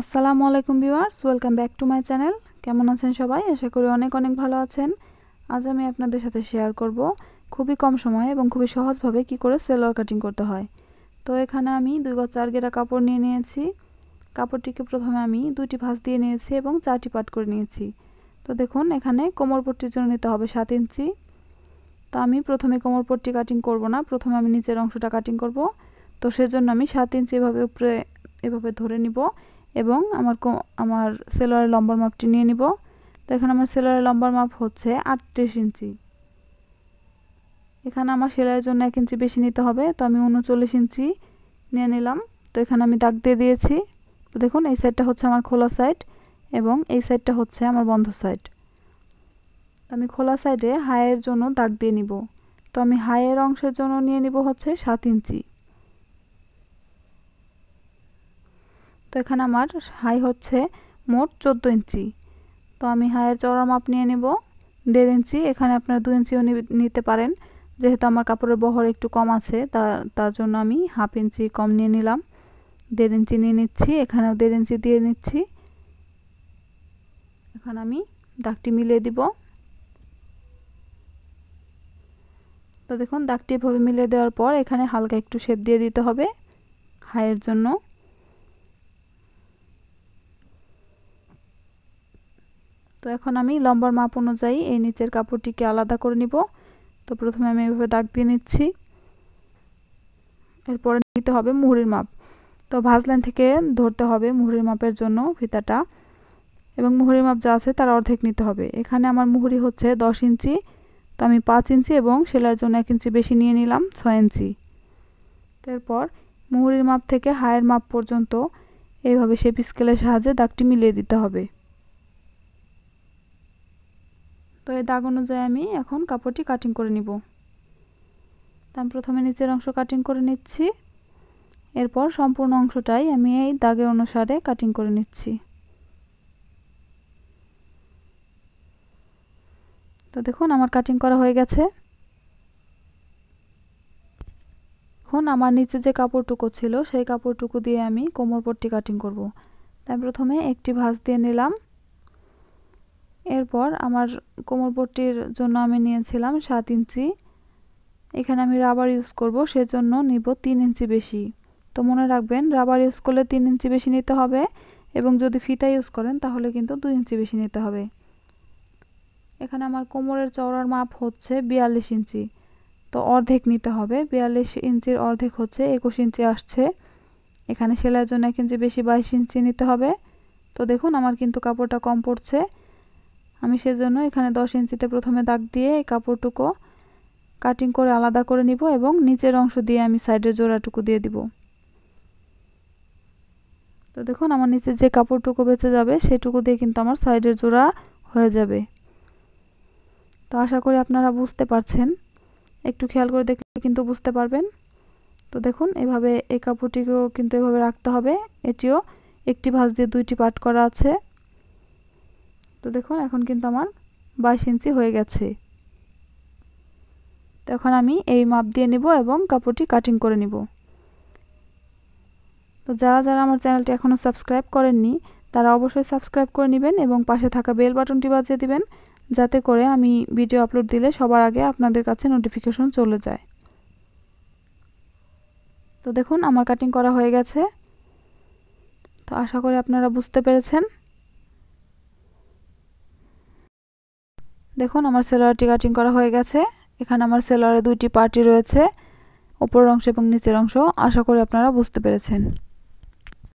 আসসালামু আলাইকুম viewers welcome back to my channel কেমন আছেন সবাই আশা করি অনেক অনেক ভালো আছেন আজ আমি আপনাদের সাথে শেয়ার করব খুবই কম সময়ে এবং খুবই সহজভাবে কি করে সেলোয়ার কাটিং করতে হয় তো এখানে আমি দুই গজ চার গেরা কাপড় নিয়ে নিয়েছি কাপড়টিকে প্রথমে আমি দুইটি ভাঁজ দিয়ে নিয়েছি এবং চারটি পাট করে নিয়েছি তো দেখুন এখানে কোমরপট্টির জন্য নিতে হবে সাত ইঞ্চি তো আমি প্রথমে কোমরপট্টি কাটিং করব না প্রথমে আমি নিচের অংশটা কাটিং করব তো সেজন্য আমি সাত ইঞ্চি এভাবে উপরে এভাবে ধরে নিব এবং আমার আমার সেলোয়ারের লম্বার মাপটি নিয়ে নিব তো এখানে আমার সেলোয়ারের লম্বার মাপ হচ্ছে আটত্রিশ ইঞ্চি এখানে আমার সেলাইয়ের জন্য এক ইঞ্চি বেশি নিতে হবে তো আমি উনচল্লিশ ইঞ্চি নিয়ে নিলাম তো এখানে আমি দাগ দিয়ে দিয়েছি তো দেখুন এই সাইডটা হচ্ছে আমার খোলা সাইড এবং এই সাইডটা হচ্ছে আমার বন্ধ সাইড আমি খোলা সাইডে হায়ের জন্য দাগ দিয়ে নিব তো আমি হায়ের অংশের জন্য নিয়ে নিব হচ্ছে সাত ইঞ্চি তো এখানে আমার হাই হচ্ছে মোট চোদ্দো ইঞ্চি তো আমি হায়ের চড়া মাপ নিয়ে নেব দেড় ইঞ্চি এখানে আপনারা দু ইঞ্চিও নিতে পারেন যেহেতু আমার কাপড়ের বহর একটু কম আছে তা তার জন্য আমি হাফ ইঞ্চি কম নিয়ে নিলাম দেড় ইঞ্চি নিয়ে নিচ্ছি এখানেও দেড় ইঞ্চি দিয়ে নিচ্ছি এখন আমি দাগটি মিলিয়ে দিব তো দেখুন দাগটি এভাবে মিলিয়ে দেওয়ার পর এখানে হালকা একটু শেপ দিয়ে দিতে হবে হাইয়ের জন্য তো এখন আমি লম্বার মাপ অনুযায়ী এই নিচের কাপড়টিকে আলাদা করে নিব তো প্রথমে আমি এভাবে দাগ দিয়ে নিচ্ছি এরপরে নিতে হবে মুহুরির মাপ তো ভাজ লাইন থেকে ধরতে হবে মুহুরির মাপের জন্য ফিতাটা এবং মুহুরির মাপ যা আছে তার অর্ধেক নিতে হবে এখানে আমার মুহুরি হচ্ছে দশ ইঞ্চি তো আমি পাঁচ ইঞ্চি এবং সেলার জন্য এক ইঞ্চি বেশি নিয়ে নিলাম ছয় ইঞ্চি তারপর মুহুরির মাপ থেকে হায়ের মাপ পর্যন্ত এইভাবে শেপ স্কেলের সাহায্যে দাগটি মিলিয়ে দিতে হবে তো এই দাগ অনুযায়ী আমি এখন কাপড়টি কাটিং করে নিব তাম প্রথমে নিচের অংশ কাটিং করে নিচ্ছি এরপর সম্পূর্ণ অংশটাই আমি এই দাগের অনুসারে কাটিং করে নিচ্ছি তো দেখুন আমার কাটিং করা হয়ে গেছে এখন আমার নিচে যে কাপড়টুকু ছিল সেই কাপড়টুকু দিয়ে আমি কোমর পট্টি কাটিং করব তাই প্রথমে একটি ভাঁজ দিয়ে নিলাম এরপর আমার কোমরপট্টির জন্য আমি নিয়েছিলাম সাত ইঞ্চি এখানে আমি রাবার ইউজ করব সেজন্য নিব তিন ইঞ্চি বেশি তো মনে রাখবেন রাবার ইউজ করলে তিন ইঞ্চি বেশি নিতে হবে এবং যদি ফিতা ইউজ করেন তাহলে কিন্তু দুই ইঞ্চি বেশি নিতে হবে এখানে আমার কোমরের চওড়ার মাপ হচ্ছে বিয়াল্লিশ ইঞ্চি তো অর্ধেক নিতে হবে বিয়াল্লিশ ইঞ্চির অর্ধেক হচ্ছে একুশ ইঞ্চি আসছে এখানে সেলাইয়ের জন্য এক ইঞ্চি বেশি বাইশ ইঞ্চি নিতে হবে তো দেখুন আমার কিন্তু কাপড়টা কম পড়ছে আমি সেজন্য এখানে 10 ইঞ্চিতে প্রথমে দাগ দিয়ে এই কাপড়টুকু কাটিং করে আলাদা করে নিব এবং নিচের অংশ দিয়ে আমি সাইডের জোড়াটুকু দিয়ে দিব তো দেখুন আমার নিচে যে কাপড়টুকু বেঁচে যাবে সেটুকু দিয়ে কিন্তু আমার সাইডের জোড়া হয়ে যাবে তো আশা করি আপনারা বুঝতে পারছেন একটু খেয়াল করে দেখলে কিন্তু বুঝতে পারবেন তো দেখুন এভাবে এই কাপড়টিকেও কিন্তু এভাবে রাখতে হবে এটিও একটি ভাঁজ দিয়ে দুইটি পাট করা আছে তো দেখুন এখন কিন্তু আমার বাইশ ইঞ্চি হয়ে গেছে তখন আমি এই মাপ দিয়ে নেব এবং কাপড়টি কাটিং করে নিব তো যারা যারা আমার চ্যানেলটি এখনও সাবস্ক্রাইব করেননি তারা অবশ্যই সাবস্ক্রাইব করে নেবেন এবং পাশে থাকা বেল বাটনটি বাজিয়ে দিবেন যাতে করে আমি ভিডিও আপলোড দিলে সবার আগে আপনাদের কাছে নোটিফিকেশন চলে যায় তো দেখুন আমার কাটিং করা হয়ে গেছে তো আশা করি আপনারা বুঝতে পেরেছেন দেখুন আমার সেলোয়ারটি কাটিং করা হয়ে গেছে এখানে আমার সেলোয়ারে দুইটি পার্টি রয়েছে ওপরের অংশ এবং নিচের অংশ আশা করি আপনারা বুঝতে পেরেছেন